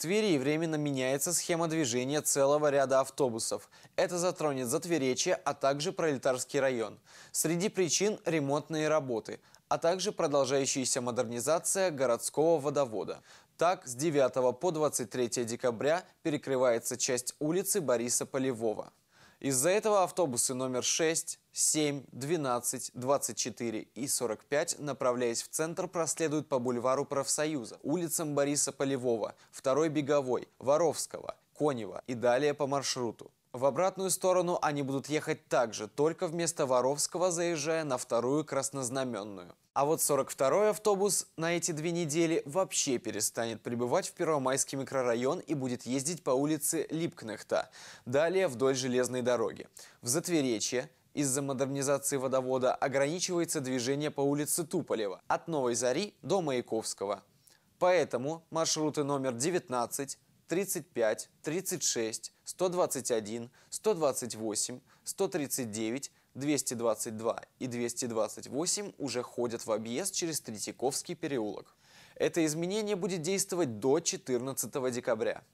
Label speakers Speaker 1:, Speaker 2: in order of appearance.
Speaker 1: Твери временно меняется схема движения целого ряда автобусов. Это затронет Затверечье, а также Пролетарский район. Среди причин – ремонтные работы, а также продолжающаяся модернизация городского водовода. Так, с 9 по 23 декабря перекрывается часть улицы Бориса Полевого. Из-за этого автобусы номер 6, 7, 12, 24 и 45, направляясь в центр, проследуют по бульвару Профсоюза, улицам Бориса Полевого, Второй Беговой, Воровского, Конева и далее по маршруту. В обратную сторону они будут ехать также, только вместо Воровского заезжая на вторую Краснознаменную. А вот 42-й автобус на эти две недели вообще перестанет прибывать в Первомайский микрорайон и будет ездить по улице Липкнехта, далее вдоль железной дороги. В Затверечье из-за модернизации водовода ограничивается движение по улице Туполева от Новой Зари до Маяковского. Поэтому маршруты номер 19, 35, 36, 121, 128, 139, 222 и 228 уже ходят в объезд через Третьяковский переулок. Это изменение будет действовать до 14 декабря.